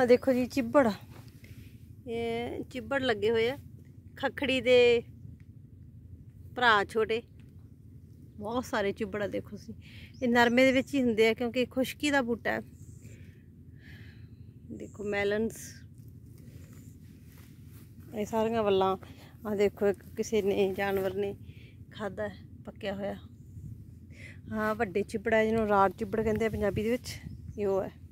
ਆ ਦੇਖੋ ਜੀ ਚਿੱਬੜ ਇਹ ਚਿੱਬੜ ਲੱਗੇ ਹੋਏ ਆ ਖਖੜੀ ਦੇ ਭਰਾ ਛੋਟੇ ਬਹੁਤ ਸਾਰੇ ਚਿੱਬੜਾ ਦੇਖੋ ਸੀ ਇਹ ਨਰਮੇ ਦੇ ਵਿੱਚ ਹੀ ਹੁੰਦੇ ਆ ਕਿਉਂਕਿ ਖੁਸ਼ਕੀ ਦਾ ਬੂਟਾ ਹੈ ਦੇਖੋ ਮੈਲਨਸ ਇਹ ਸਾਰੀਆਂ ਵੱਲਾਂ ਆ ਦੇਖੋ ਕਿਸੇ ਨੇ ਜਾਨਵਰ ਨੇ ਖਾਦਾ ਪੱਕਿਆ ਹੋਇਆ ਹਾਂ ਵੱਡੇ ਚਿੱਬੜਾ ਜਿਹਨੂੰ ਰਾਤ ਚਿੱਬੜ ਕਹਿੰਦੇ ਆ ਪੰਜਾਬੀ ਦੇ ਵਿੱਚ ਉਹ ਹੈ